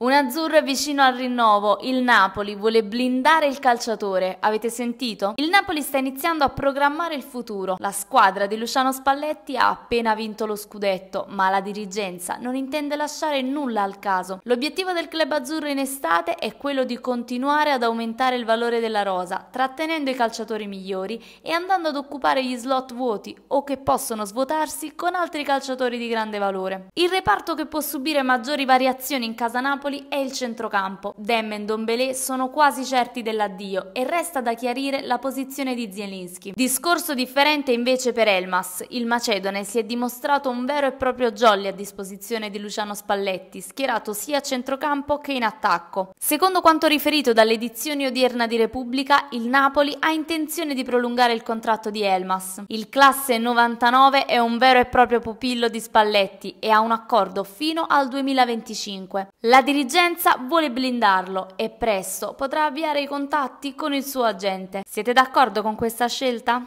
Un azzurro è vicino al rinnovo, il Napoli vuole blindare il calciatore, avete sentito? Il Napoli sta iniziando a programmare il futuro, la squadra di Luciano Spalletti ha appena vinto lo scudetto, ma la dirigenza non intende lasciare nulla al caso. L'obiettivo del club azzurro in estate è quello di continuare ad aumentare il valore della rosa, trattenendo i calciatori migliori e andando ad occupare gli slot vuoti o che possono svuotarsi con altri calciatori di grande valore. Il reparto che può subire maggiori variazioni in casa Napoli ostacoli è il centrocampo. Demme e Dombele sono quasi certi dell'addio e resta da chiarire la posizione di Zielinski. Discorso differente invece per Elmas. Il macedone si è dimostrato un vero e proprio jolly a disposizione di Luciano Spalletti, schierato sia a centrocampo che in attacco. Secondo quanto riferito dall'edizione odierna di Repubblica, il Napoli ha intenzione di prolungare il contratto di Elmas. Il classe 99 è un vero e proprio pupillo di Spalletti e ha un accordo fino al 2025. La dir- dirigenza vuole blindarlo e presto potrà avviare i contatti con il suo agente. Siete d'accordo con questa scelta?